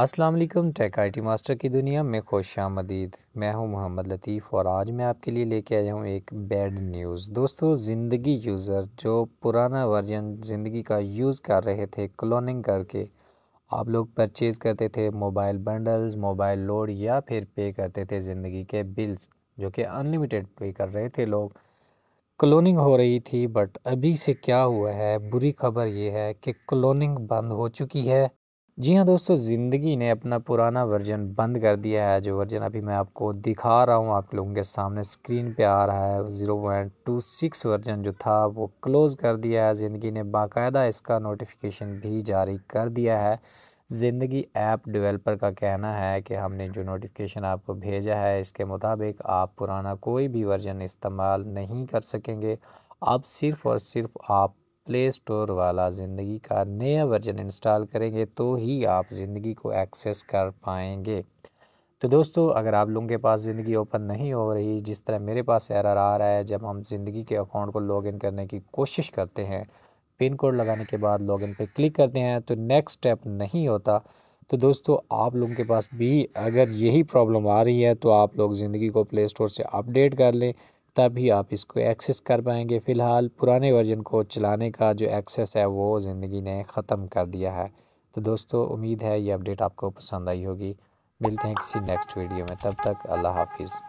अस्सलाम वालेकुम take IT master की दुनिया में खुश आमदीद मैं हूं मोहम्मद लतीफ़ और आज मैं आपके लिए लेके आया हूं एक बैड न्यूज़ दोस्तों ज़िंदगी यूज़र जो पुराना वर्जन ज़िंदगी का यूज़ कर रहे थे क्लोनिंग करके आप लोग परचेज़ करते थे मोबाइल बंडल्स मोबाइल लोड या फिर पे करते थे ज़िंदगी के बिल्स जो कि अनलिमिटेड पे कर रहे थे लोग क्लोनिंग हो रही थी बट अभी से क्या हुआ है बुरी खबर ये है कि क्लोनिंग बंद हो चुकी है जी हाँ दोस्तों ज़िंदगी ने अपना पुराना वर्जन बंद कर दिया है जो वर्जन अभी मैं आपको दिखा रहा हूँ आप लोगों के सामने स्क्रीन पे आ रहा है zero point two six version जो था वो क्लोज़ कर दिया है ज़िंदगी ने बाकायदा इसका नोटिफिकेशन भी जारी कर दिया है ज़िंदगी ऐप डेवलपर का कहना है कि हमने जो नोटिफिकेशन आपको भेजा है इसके मुताबिक आप पुराना कोई भी वर्जन इस्तेमाल नहीं कर सकेंगे अब सिर्फ़ और सिर्फ आप प्ले स्टोर वाला ज़िंदगी का नया वर्जन इंस्टॉल करेंगे तो ही आप ज़िंदगी को एक्सेस कर पाएंगे तो दोस्तों अगर आप लोगों के पास ज़िंदगी ओपन नहीं हो रही जिस तरह मेरे पास एरर आ रहा है जब हम ज़िंदगी के अकाउंट को लॉगिन करने की कोशिश करते हैं पिन कोड लगाने के बाद लॉगिन पे क्लिक करते हैं तो नेक्स्ट स्टेप नहीं होता तो दोस्तों आप लोगों के पास भी अगर यही प्रॉब्लम आ रही है तो आप लोग ज़िंदगी को प्ले स्टोर से अपडेट कर लें तभी आप इसको एक्सेस कर पाएंगे फ़िलहाल पुराने वर्जन को चलाने का जो एक्सेस है वो ज़िंदगी ने ख़त्म कर दिया है तो दोस्तों उम्मीद है ये अपडेट आपको पसंद आई होगी मिलते हैं किसी नेक्स्ट वीडियो में तब तक अल्लाह हाफिज़